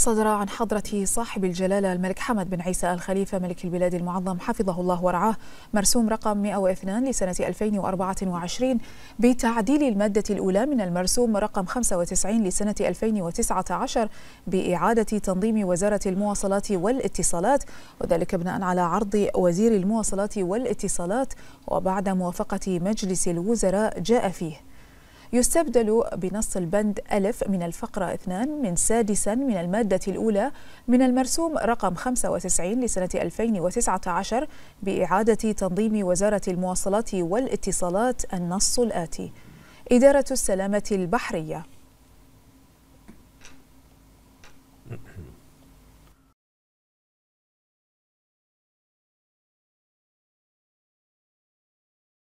صدر عن حضرة صاحب الجلالة الملك حمد بن عيسى الخليفة ملك البلاد المعظم حفظه الله ورعاه مرسوم رقم 102 لسنة 2024 بتعديل المادة الأولى من المرسوم رقم 95 لسنة 2019 بإعادة تنظيم وزارة المواصلات والاتصالات وذلك بناء على عرض وزير المواصلات والاتصالات وبعد موافقة مجلس الوزراء جاء فيه يستبدل بنص البند ألف من الفقرة 2 من سادسا من المادة الأولى من المرسوم رقم 95 لسنة 2019 بإعادة تنظيم وزارة المواصلات والاتصالات النص الآتي إدارة السلامة البحرية